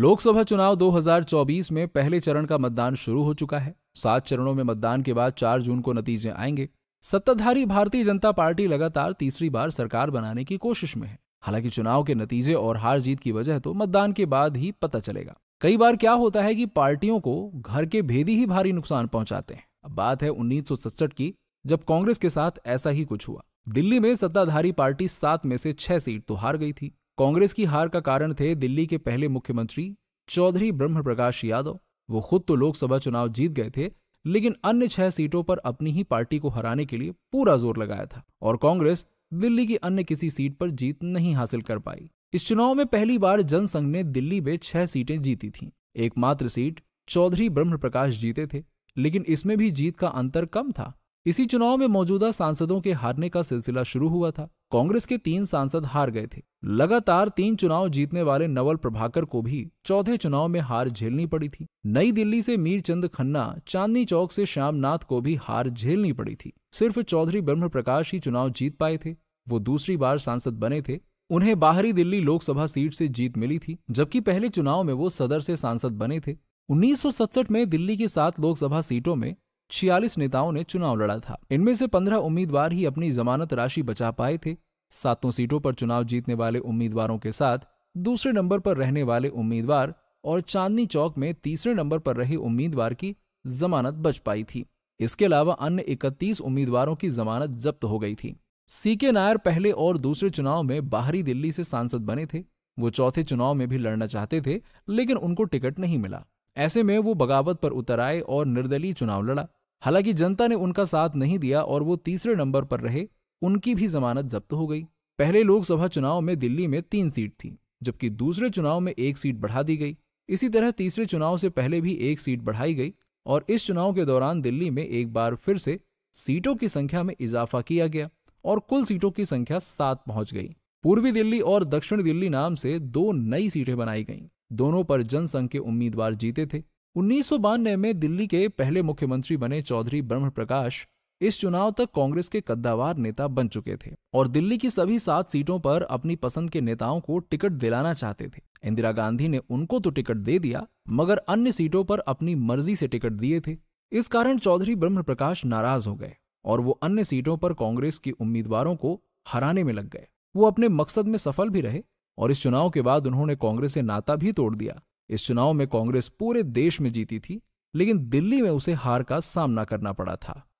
लोकसभा चुनाव 2024 में पहले चरण का मतदान शुरू हो चुका है सात चरणों में मतदान के बाद 4 जून को नतीजे आएंगे सत्ताधारी भारतीय जनता पार्टी लगातार तीसरी बार सरकार बनाने की कोशिश में है हालांकि चुनाव के नतीजे और हार जीत की वजह तो मतदान के बाद ही पता चलेगा कई बार क्या होता है कि पार्टियों को घर के भेदी ही भारी नुकसान पहुंचाते हैं अब बात है उन्नीस की जब कांग्रेस के साथ ऐसा ही कुछ हुआ दिल्ली में सत्ताधारी पार्टी सात में से छह सीट तो हार गई थी कांग्रेस की हार का कारण थे दिल्ली के पहले मुख्यमंत्री चौधरी ब्रह्म प्रकाश यादव वो खुद तो लोकसभा चुनाव जीत गए थे लेकिन अन्य छह सीटों पर अपनी ही पार्टी को हराने के लिए पूरा जोर लगाया था और कांग्रेस दिल्ली की अन्य किसी सीट पर जीत नहीं हासिल कर पाई इस चुनाव में पहली बार जनसंघ ने दिल्ली में छह सीटें जीती थीं। एकमात्र सीट चौधरी ब्रह्म प्रकाश जीते थे लेकिन इसमें भी जीत का अंतर कम था इसी चुनाव में मौजूदा सांसदों के हारने का सिलसिला शुरू हुआ था कांग्रेस के तीन सांसद हार गए थे लगातार तीन चुनाव जीतने वाले नवल प्रभाकर को भी चौथे चुनाव में हार झेलनी पड़ी थी नई दिल्ली से मीरचंद खन्ना चांदनी चौक से श्यामनाथ को भी हार झेलनी पड़ी थी सिर्फ चौधरी ब्रह्म प्रकाश ही चुनाव जीत पाए थे वो दूसरी बार सांसद बने थे उन्हें बाहरी दिल्ली लोकसभा सीट से जीत मिली थी जबकि पहले चुनाव में वो सदर से सांसद बने थे 1967 में दिल्ली की सात लोकसभा सीटों में छियालीस नेताओं ने चुनाव लड़ा था इनमें से पंद्रह उम्मीदवार ही अपनी जमानत राशि बचा पाए थे सातों सीटों पर चुनाव जीतने वाले उम्मीदवारों के साथ दूसरे नंबर पर रहने वाले उम्मीदवार और चांदनी चौक में तीसरे नंबर पर रहे उम्मीदवार की जमानत बच पाई थी इसके अलावा अन्य 31 उम्मीदवारों की जमानत जब्त हो गई थी सी के नायर पहले और दूसरे चुनाव में बाहरी दिल्ली से सांसद बने थे वो चौथे चुनाव में भी लड़ना चाहते थे लेकिन उनको टिकट नहीं मिला ऐसे में वो बगावत पर उतर आए और निर्दलीय चुनाव लड़ा हालांकि जनता ने उनका साथ नहीं दिया और वो तीसरे नंबर पर रहे उनकी भी जमानत जब्त हो गई पहले लोकसभा चुनाव में दिल्ली में तीन सीट थी जबकि दूसरे चुनाव में एक सीट बढ़ा दी गई इसी तरह तीसरे चुनाव से पहले भी एक सीट बढ़ाई गई और इस चुनाव के दौरान दिल्ली में एक बार फिर से सीटों की संख्या में इजाफा किया गया और कुल सीटों की संख्या सात पहुंच गई पूर्वी दिल्ली और दक्षिण दिल्ली नाम से दो नई सीटें बनाई गईं दोनों पर जनसंघ के उम्मीदवार जीते थे उन्नीस में दिल्ली के पहले मुख्यमंत्री बने चौधरी ब्रह्म प्रकाश इस चुनाव तक कांग्रेस के कद्दावार नेता बन चुके थे और दिल्ली की सभी सात सीटों पर अपनी पसंद के नेताओं को टिकट दिलाना चाहते थे इंदिरा गांधी ने उनको तो टिकट दे दिया मगर अन्य सीटों पर अपनी मर्जी से टिकट दिए थे इस कारण चौधरी ब्रह्म प्रकाश नाराज हो गए और वो अन्य सीटों पर कांग्रेस के उम्मीदवारों को हराने में लग गए वो अपने मकसद में सफल भी रहे और इस चुनाव के बाद उन्होंने कांग्रेस से नाता भी तोड़ दिया इस चुनाव में कांग्रेस पूरे देश में जीती थी लेकिन दिल्ली में उसे हार का सामना करना पड़ा था